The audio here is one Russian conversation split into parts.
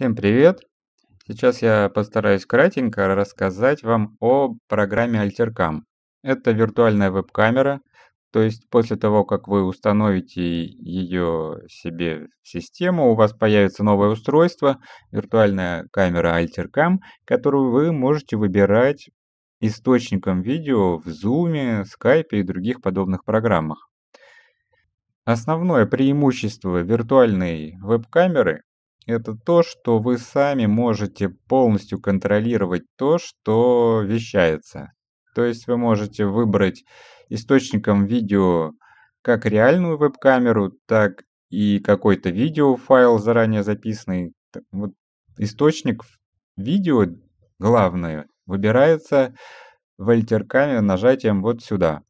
Всем привет! Сейчас я постараюсь кратенько рассказать вам о программе Altercam. Это виртуальная веб-камера, то есть после того, как вы установите ее себе в систему, у вас появится новое устройство, виртуальная камера Altercam, которую вы можете выбирать источником видео в Zoom, Skype и других подобных программах. Основное преимущество виртуальной веб-камеры это то, что вы сами можете полностью контролировать то, что вещается. То есть вы можете выбрать источником видео как реальную веб-камеру, так и какой-то видеофайл заранее записанный. Вот источник видео, главное, выбирается в альтеркаме нажатием вот сюда.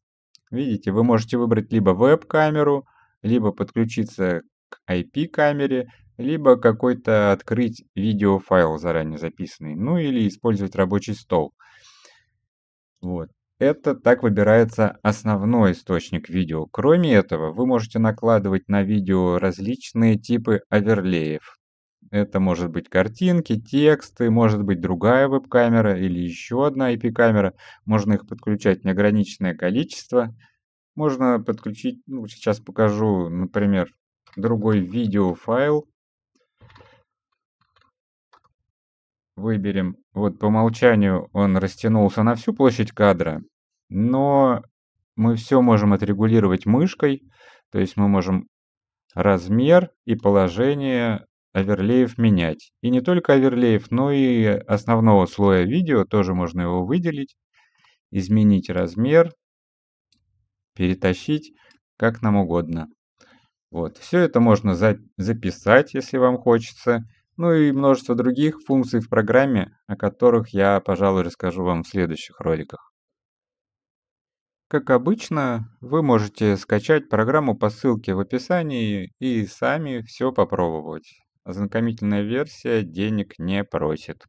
Видите, вы можете выбрать либо веб-камеру, либо подключиться к IP-камере, либо какой-то открыть видеофайл заранее записанный, ну или использовать рабочий стол. Вот. Это так выбирается основной источник видео. Кроме этого, вы можете накладывать на видео различные типы оверлеев. Это может быть картинки, тексты, может быть другая веб-камера или еще одна IP-камера. Можно их подключать неограниченное количество. Можно подключить, ну, сейчас покажу, например, другой видеофайл. выберем. Вот по умолчанию он растянулся на всю площадь кадра, но мы все можем отрегулировать мышкой, то есть мы можем размер и положение оверлеев менять. И не только оверлеев, но и основного слоя видео, тоже можно его выделить, изменить размер, перетащить, как нам угодно. Вот, все это можно за записать, если вам хочется, ну и множество других функций в программе, о которых я, пожалуй, расскажу вам в следующих роликах. Как обычно, вы можете скачать программу по ссылке в описании и сами все попробовать. Ознакомительная версия денег не просит.